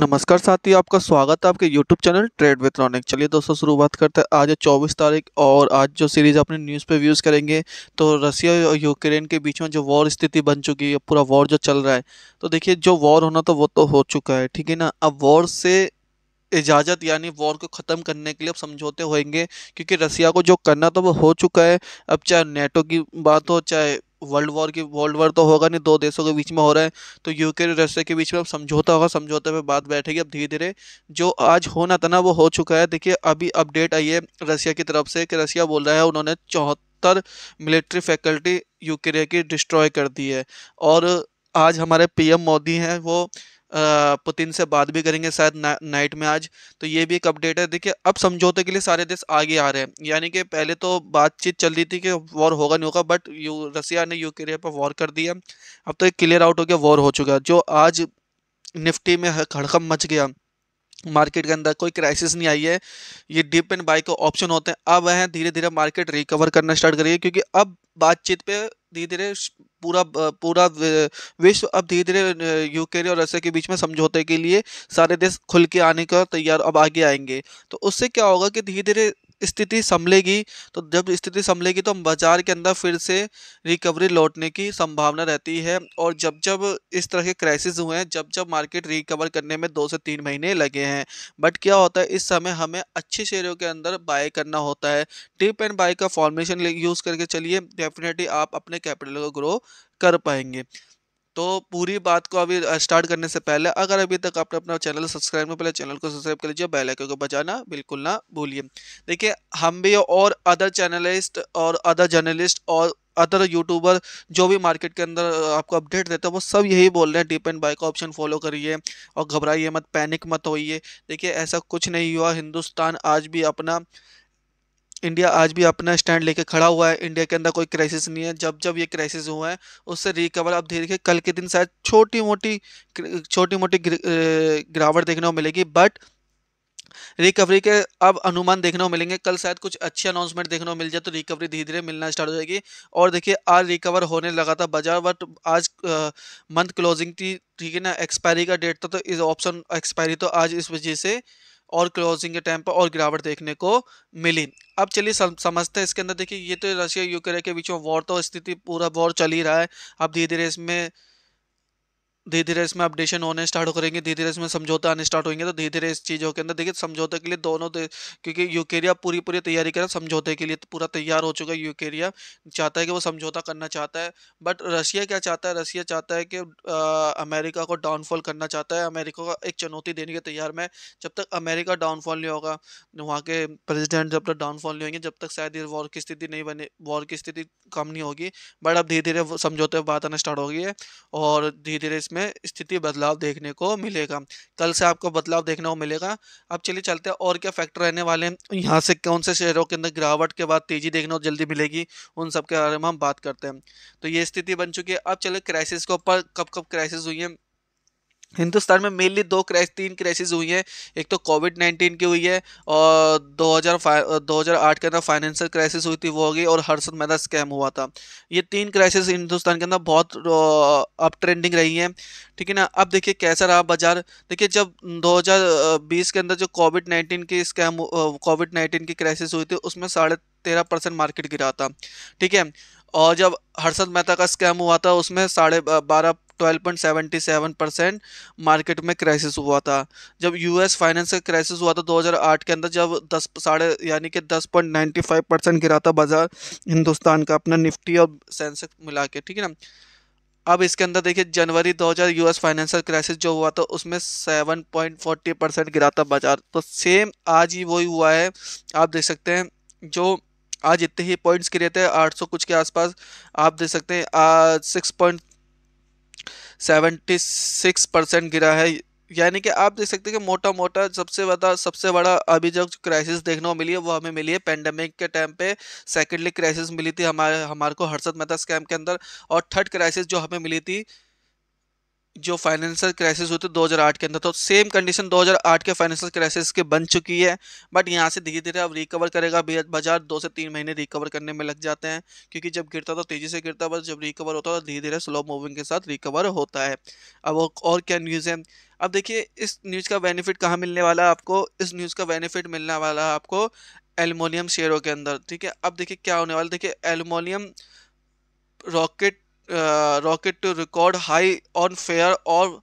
नमस्कार साथियों आपका स्वागत है आपके YouTube channel trade with Ronik चलिए दोस्तों शुरुआत करते हैं आज है चौबीस तारीख और आज जो सीरीज़ अपने न्यूज़ पे व्यूज़ करेंगे तो रसिया और यूक्रेन के बीच में जो वॉर स्थिति बन चुकी है पूरा वॉर जो चल रहा है तो देखिए जो वॉर होना तो वो तो हो चुका है ठीक है ना अब वॉर से इजाज़त यानी वॉर को ख़त्म करने के लिए अब समझौते होंगे क्योंकि रसिया को जो करना तो वो हो चुका है अब चाहे नेटो की बात हो चाहे वर्ल्ड वॉर की वर्ल्ड वॉर तो होगा नहीं दो देशों के बीच में हो रहा है तो यूक्रेन रशिया के बीच में अब समझौता होगा समझौते पे बात बैठेगी अब धीरे धीरे जो आज होना था ना वो हो चुका है देखिए अभी अपडेट आई है रशिया की तरफ से कि रशिया बोल रहा है उन्होंने चौहत्तर मिलिट्री फैकल्टी यूक्रेन की डिस्ट्रॉय कर दी है और आज हमारे पीएम मोदी हैं वो पुतिन से बात भी करेंगे शायद ना, नाइट में आज तो ये भी एक अपडेट है देखिए अब समझौते के लिए सारे देश आगे आ रहे हैं यानी कि पहले तो बातचीत चल रही थी कि वॉर होगा नहीं होगा बट यू रसिया ने यूक्रेन पर वॉर कर दिया अब तो एक क्लियर आउट हो गया वॉर हो चुका जो आज निफ्टी में खड़खम मच गया मार्केट के अंदर कोई क्राइसिस नहीं आई है ये डिप एंड बाई के ऑप्शन होते हैं अब वह धीरे धीरे मार्केट रिकवर करना स्टार्ट करिए क्योंकि अब बातचीत पे धीरे धीरे पूरा पूरा विश्व अब धीरे धीरे यूक्रेन और रशिया के बीच में समझौते के लिए सारे देश खुल के आने का तैयार अब आगे आएंगे तो उससे क्या होगा कि धीरे धीरे स्थिति संभलेगी तो जब स्थिति संभलेगी तो हम बाजार के अंदर फिर से रिकवरी लौटने की संभावना रहती है और जब जब इस तरह के क्राइसिस हुए हैं जब जब मार्केट रिकवर करने में दो से तीन महीने लगे हैं बट क्या होता है इस समय हमें अच्छे शेयरों के अंदर बाय करना होता है टिप एंड बाय का फॉर्मेशन यूज़ करके चलिए डेफिनेटली आप अपने कैपिटल को ग्रो कर पाएंगे तो पूरी बात को अभी स्टार्ट करने से पहले अगर अभी तक आपने अपना चैनल सब्सक्राइब नहीं पहले चैनल को सब्सक्राइब कर लीजिए बेल आइकन को बजाना बिल्कुल ना भूलिए देखिए हम भी और अदर चैनलिस्ट और अदर जर्नलिस्ट और अदर यूट्यूबर जो भी मार्केट के अंदर आपको अपडेट देते हैं वो सब यही बोल रहे हैं डिप एंड बाय का ऑप्शन फॉलो करिए और घबराइए मत पैनिक मत होइए देखिए ऐसा कुछ नहीं हुआ हिंदुस्तान आज भी अपना इंडिया आज भी अपना स्टैंड लेके खड़ा हुआ है इंडिया के अंदर कोई क्राइसिस नहीं है जब जब ये क्राइसिस हुआ है उससे रिकवर आप धीरे कल के दिन शायद छोटी मोटी छोटी मोटी गिरावट देखने को मिलेगी बट रिकवरी के अब अनुमान देखने को मिलेंगे कल शायद कुछ अच्छे अनाउंसमेंट देखने को मिल जाए तो रिकवरी धीरे धीरे मिलना स्टार्ट हो जाएगी और देखिए आज रिकवर होने लगा था बाजार बट आज मंथ क्लोजिंग थी ठीक है ना एक्सपायरी का डेट था तो इस ऑप्शन एक्सपायरी तो आज इस वजह से और क्लोजिंग के टाइम पर और गिरावट देखने को मिली अब चलिए समझते हैं इसके अंदर देखिए ये तो रशिया यूक्रेन के बीच में वॉर तो स्थिति पूरा वॉर चल ही रहा है अब धीरे धीरे इसमें धीरे धीरे इसमें अपडेशन होने स्टार्ट हो करेंगे धीरे धीरे इसमें समझौता आने स्टार्ट होंगे तो धीरे धीरे इस चीज़ों के अंदर देखिए समझौते के लिए दोनों क्योंकि यूकेरिया पूरी पूरी तैयारी कर रहा है समझौते के लिए तो पूरा तैयार हो चुका है यूकेरिया चाहता है कि वो समझौता करना चाहता है बट रशिया क्या चाहता है रशिया चाहता है कि अमेरिका को डाउनफॉल करना चाहता है अमेरिका को एक चुनौती देने के तैयार में जब तक अमेरिका डाउनफॉल नहीं होगा वहाँ के प्रेजिडेंट जब तक डाउनफॉल नहीं होंगे जब तक शायद ये वॉर की स्थिति नहीं बने वॉर की स्थिति कम नहीं होगी बट अब धीरे धीरे समझौते बात आना स्टार्ट हो गई है और धीरे धीरे इसमें स्थिति बदलाव देखने को मिलेगा कल से आपको बदलाव देखने को मिलेगा अब चलिए चलते हैं और क्या फैक्टर रहने वाले हैं यहाँ से कौन से शहरों के अंदर गिरावट के बाद तेजी देखने को जल्दी मिलेगी उन सब के बारे में हम बात करते हैं तो ये स्थिति बन चुकी है अब चले क्राइसिस के ऊपर कब कब क्राइसिस हुई है हिंदुस्तान में मेनली दो क्रैश तीन क्राइसिस हुई हैं एक तो कोविड नाइन्टीन की हुई है और 2005 2008 के अंदर फाइनेंशियल क्राइसिस हुई थी वो हो गई और हर्षद मेहता स्कैम हुआ था ये तीन क्राइसिस हिंदुस्तान के अंदर बहुत अप ट्रेंडिंग रही हैं ठीक है ना अब देखिए कैसा रहा बाजार देखिए जब 2020 के अंदर जो कोविड नाइन्टीन की स्कैम कोविड नाइन्टीन की क्राइसिस हुई थी उसमें साढ़े तेरह परसेंट मार्केट गिरा था ठीक है और जब हर्षद मेहता का स्कैम हुआ था उसमें साढ़े बारह 12.77 परसेंट मार्केट में क्राइसिस हुआ था जब यूएस फाइनेंस का क्राइसिस हुआ था 2008 के अंदर जब 10 साढ़े यानी कि 10.95 परसेंट गिरा था बाज़ार हिंदुस्तान का अपना निफ्टी और सेंसेक्स मिला के ठीक है ना अब इसके अंदर देखिए जनवरी 2000 यूएस फाइनेंशियल क्राइसिस जो हुआ था उसमें 7.40 परसेंट गिरा था बाजार तो सेम आज ही वही हुआ है आप देख सकते हैं जो आज इतने ही पॉइंट्स गिरे थे 800 कुछ के आसपास आप देख सकते हैं आज six point seventy six percent गिरा है यानी कि आप देख सकते हैं कि मोटा मोटा सबसे बड़ा सबसे बड़ा अभी जब क्राइसिस देखने को मिली है वो हमें मिली है पेंडेमिक के टाइम पे सेकेंडली क्राइसिस मिली थी हमारे हमारे को हर्षद मेहता स्कैम के अंदर और थर्ड क्राइसिस जो हमें मिली थी जो फाइनेंशियल क्राइसिस हुए थे 2008 के अंदर तो सेम कंडीशन 2008 के फाइनेंशियल क्राइसिस के बन चुकी है बट यहाँ से धीरे धीरे अब रिकवर करेगा बाजार दो से तीन महीने रिकवर करने में लग जाते हैं क्योंकि जब गिरता तो तेज़ी से गिरता बस जब रिकवर होता है तो धीरे धीरे स्लो मूविंग के साथ रिकवर होता है अब और क्या न्यूज़ है अब देखिए इस न्यूज़ का बेनिफिट कहाँ मिलने वाला है आपको इस न्यूज़ का बेनिफिट मिलने वाला है आपको एलमोनियम शेयरों के अंदर ठीक है अब देखिए क्या होने वाला देखिए aluminium rocket rocket to record high on fair और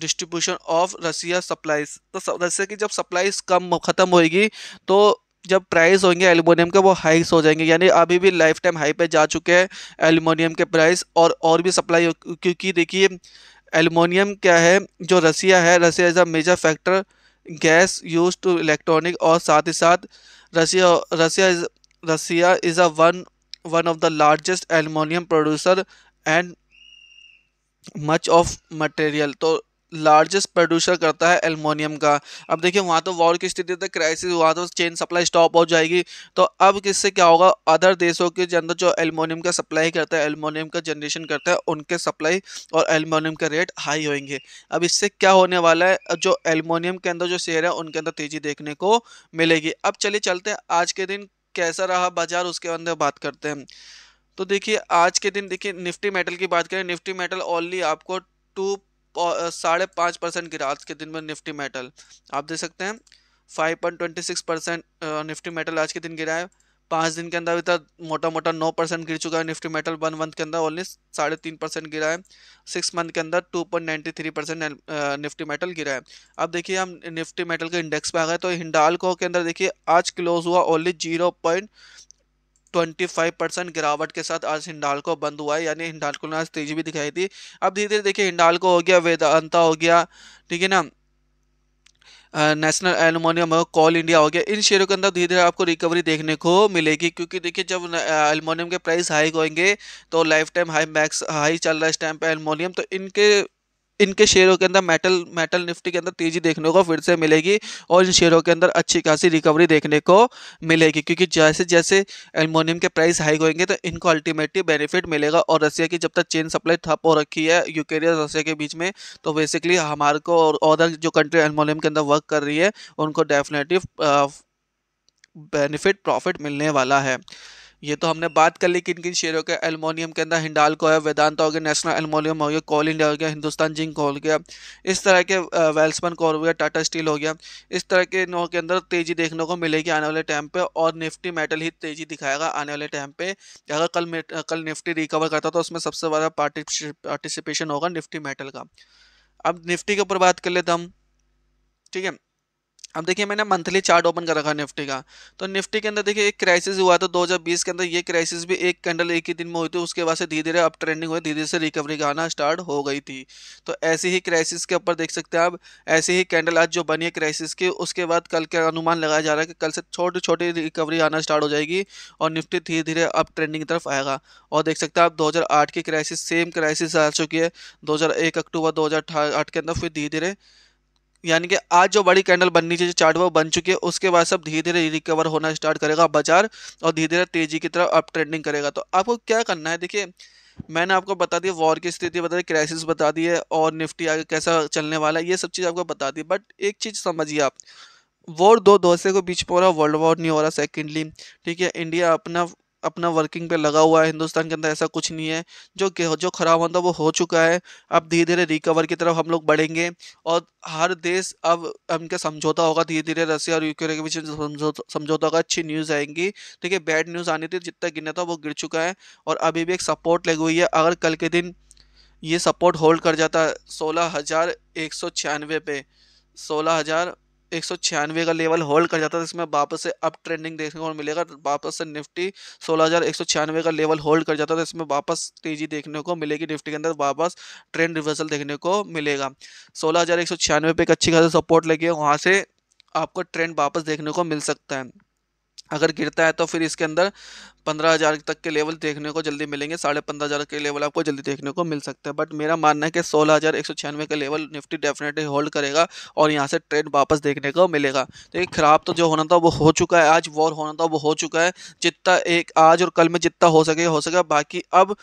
डिस्ट्रीब्यूशन ऑफ रसिया सप्लाईज तो रसिया की जब सप्लाईज कम ख़त्म होएगी तो जब प्राइस होंगे एल्यूमिनियम के वो हाइस हो जाएंगे यानी अभी भी लाइफ टाइम हाई पे जा चुके हैं एल्यूमिनियम के प्राइस और और भी सप्लाई क्योंकि देखिए एल्यूमिनियम क्या है जो रसिया है Russia is a major factor gas use to electronic और साथ ही साथ Russia Russia is Russia is a one one of the largest aluminium producer and much of material तो लार्जेस्ट प्रोड्यूसर करता है एलमोनियम का अब देखिए वहाँ तो वॉर की स्थिति तक क्राइसिस हुआ तो चेन सप्लाई स्टॉप हो जाएगी तो अब किससे क्या होगा अदर देशों के अंदर जो एलमोनियम का सप्लाई करता है एलमोनियम का जनरेशन करता है उनके सप्लाई और एलमोनियम का रेट हाई होंगे अब इससे क्या होने वाला है जो एलमोनियम के अंदर जो शेयर है उनके अंदर तेज़ी देखने को मिलेगी अब चलिए चलते हैं आज के दिन कैसा रहा बाजार उसके अंदर बात करते हैं तो देखिए आज के दिन देखिए निफ्टी मेटल की बात करें निफ्टी मेटल ओनली आपको टू साढ़े पाँच परसेंट गिरा आज के दिन में निफ्टी मेटल आप देख सकते हैं five point twenty six percent Nifty metal आज के दिन गिरा है पाँच दिन के अंदर अभी तक मोटा मोटा नौ परसेंट गिर चुका है निफ्टी मेटल वन मंथ के अंदर ओनली साढ़े तीन परसेंट गिरा है सिक्स मंथ के अंदर two point ninety three percent Nifty metal गिरा है अब देखिए हम निफ्टी मेटल के इंडेक्स पे आ गए तो हिंडाल को के अंदर देखिए आज क्लोज हुआ ओनली जीरो पॉइंट 25 परसेंट गिरावट के साथ आज हिंडालको बंद हुआ है यानी हिंडालको ने आज तेजी भी दिखाई थी अब धीरे धीरे देखिए हिंडालको हो गया वेदांता हो गया ठीक है ना नेशनल एलुमिनियम हो कॉल इंडिया हो गया इन शेयरों के अंदर धीरे धीरे आपको रिकवरी देखने को मिलेगी क्योंकि देखिए जब एलुमिनियम के प्राइस हाई होंगे तो life time high max high चल रहा है इस टाइम पर एलुमिनियम तो इनके इनके शेयरों के अंदर मेटल मेटल निफ्टी के अंदर तेजी देखने को फिर से मिलेगी और इन शेयरों के अंदर अच्छी खासी रिकवरी देखने को मिलेगी क्योंकि जैसे जैसे एलमोनियम के प्राइस हाई होंगे तो इनको अल्टीमेटली बेनिफिट मिलेगा और रसिया की जब तक चेन सप्लाई ठप हो रखी है यूक्रेन रसिया के बीच में तो बेसिकली हमारे को और अदर जो कंट्री एलमोनियम के अंदर वर्क कर रही है उनको डेफिनेटली बेनिफिट प्रॉफिट मिलने वाला है ये तो हमने बात कर ली किन किन शेयरों के एलमोनियम के अंदर को है वेदांता हो गया नेशनल एलमोनियम हो गया कोल इंडिया हो गया हिंदुस्तान जिंक हो गया इस तरह के वेल्समन कोर हो गया टाटा स्टील हो गया इस तरह के नौ के अंदर तेज़ी देखने को मिलेगी आने वाले टाइम पे और निफ्टी मेटल ही तेज़ी दिखाएगा आने वाले टाइम पे अगर कल कल निफ्टी रिकवर करता तो उसमें सबसे बड़ा पार्टिसिपेशन होगा निफ्टी मेटल का अब निफ्टी के ऊपर बात कर लेते हम ठीक है अब देखिए मैंने मंथली चार्ट ओपन कर रखा निफ्टी का तो निफ्टी के अंदर देखिए एक क्राइसिस हुआ था 2020 के अंदर ये क्राइसिस भी एक कैंडल एक ही दिन में हुई थी उसके बाद से धीरे धीरे अप ट्रेंडिंग हुई धीरे धीरे से रिकवरी का आना स्टार्ट हो गई थी तो ऐसी ही क्राइसिस के ऊपर देख सकते हैं आप ऐसी ही कैंडल आज जो बनी है क्राइसिस की उसके बाद कल का अनुमान लगाया जा रहा है कि कल से छोटी छोटी रिकवरी आना स्टार्ट हो जाएगी और निफ्टी धीरे धीरे अप ट्रेंडिंग की तरफ आएगा और देख सकते हैं आप दो की क्राइसिस सेम क्राइसिस आ चुकी है दो अक्टूबर दो के अंदर फिर धीरे धीरे यानी कि आज जो बड़ी कैंडल बननी चाहिए चार्ट वो बन चुकी है उसके बाद सब धीरे धीरे रिकवर होना स्टार्ट करेगा बाजार और धीरे धीरे तेजी की तरफ अप ट्रेंडिंग करेगा तो आपको क्या करना है देखिए मैंने आपको बता दिया वॉर की स्थिति बता दी क्राइसिस बता दी है और निफ्टी आगे कैसा चलने वाला है ये सब चीज़ आपको बता दी बट एक चीज़ समझिए आप वॉर दो दोस्तों के बीच में हो रहा वर्ल्ड वॉर नहीं हो रहा सेकेंडली ठीक है इंडिया अपना अपना वर्किंग पे लगा हुआ है हिंदुस्तान के अंदर ऐसा कुछ नहीं है जो जो खराब होता वो हो चुका है अब धीरे धीरे रिकवर की तरफ हम लोग बढ़ेंगे और हर देश अब इनका समझौता होगा धीरे धीरे रसिया और यूक्रेन के बीच समझौता होगा अच्छी न्यूज़ आएंगी ठीक है बैड न्यूज़ आनी थी जितना गिरना था वो गिर चुका है और अभी भी एक सपोर्ट लगी हुई है अगर कल के दिन ये सपोर्ट होल्ड कर जाता है सोलह हज़ार एक सौ छियानवे पे सोलह हज़ार एक सौ छियानवे का लेवल होल्ड कर जाता है तो इसमें वापस से अप ट्रेंडिंग देखने को मिलेगा तो वापस से निफ्टी सोलह हज़ार एक सौ छियानवे का लेवल होल्ड कर जाता है तो इसमें वापस तेजी देखने को मिलेगी निफ्टी के अंदर वापस ट्रेंड रिवर्सल देखने को मिलेगा सोलह हज़ार एक सौ छियानवे पे एक अच्छी खासी सपोर्ट लगी है वहाँ से आपको ट्रेंड वापस देखने को मिल सकता है अगर गिरता है तो फिर इसके अंदर पंद्रह हज़ार तक के लेवल देखने को जल्दी मिलेंगे साढ़े पंद्रह हज़ार के लेवल आपको जल्दी देखने को मिल सकते हैं बट मेरा मानना है कि सोलह हज़ार एक सौ छियानवे का लेवल निफ्टी डेफिनेटली होल्ड करेगा और यहाँ से ट्रेड वापस देखने को मिलेगा तो ये ख़राब तो जो होना था वो हो चुका है आज वॉर होना था वो हो चुका है जितना एक आज और कल में जितना हो सके हो सके बाकी अब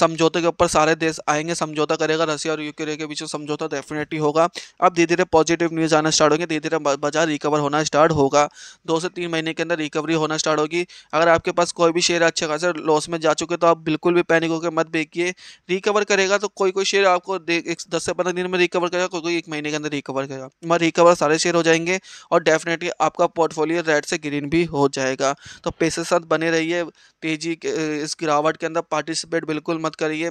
समझौते के ऊपर सारे देश आएंगे समझौता करेगा रसिया और यूक्रेन के बीच में समझौता डेफिनेटली होगा अब धीरे धीरे पॉजिटिव न्यूज़ आना स्टार्ट होंगे धीरे धीरे बाजार रिकवर होना स्टार्ट होगा दो से तीन महीने के अंदर रिकवरी होना स्टार्ट होगी अगर आपके पास कोई भी शेयर अच्छे खासा लॉस में जा चुके तो आप बिल्कुल भी पैनिक होकर मत बेचिए रिकवर करेगा तो कोई कोई शेयर आपको दस से पंद्रह दिन में रिकवर करेगा कोई कोई एक महीने के अंदर रिकवर करेगा मैं रिकवर सारे शेयर हो जाएंगे और डेफिनेटली आपका पोर्टफोलियो रेड से ग्रीन भी हो जाएगा तो पैसे साथ बने रहिए तेजी इस गिरावट के अंदर पार्टिसिपेट बिल्कुल मत करिए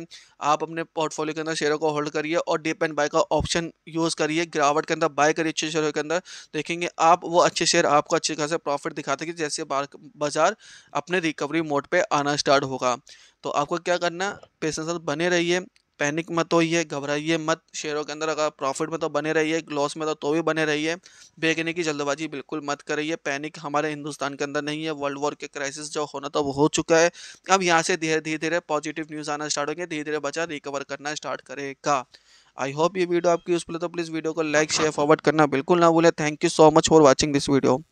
आप अपने पोर्टफोलियो के अंदर शेयरों को होल्ड करिए और डिप एंड बाय का ऑप्शन यूज़ करिए गिरावट के अंदर बाय करिए अच्छे शेयरों के अंदर देखेंगे आप वो अच्छे शेयर आपको अच्छे खासा प्रॉफिट दिखाते कि जैसे बाजार अपने रिकवरी मोड पर आना स्टार्ट होगा तो आपको क्या करना पेशेंस बने रहिए पैनिक मत होइए घबराइए मत शेयरों के अंदर अगर प्रॉफिट में तो बने रहिए लॉस में तो तो भी बने रहिए बेचने की जल्दबाजी बिल्कुल मत करिए पैनिक हमारे हिंदुस्तान के अंदर नहीं है वर्ल्ड वॉर के क्राइसिस जो होना तो वो हो चुका है अब यहाँ से धीरे धीरे धीरे पॉजिटिव न्यूज़ आना स्टार्ट होंगे धीरे धीरे बचा रिकवर करना स्टार्ट करेगा आई होप ये वीडियो आपकी यूजफुल है तो प्लीज़ वीडियो को लाइक शेयर फॉरवर्ड करना बिल्कुल ना भूलें thank you so much for watching this video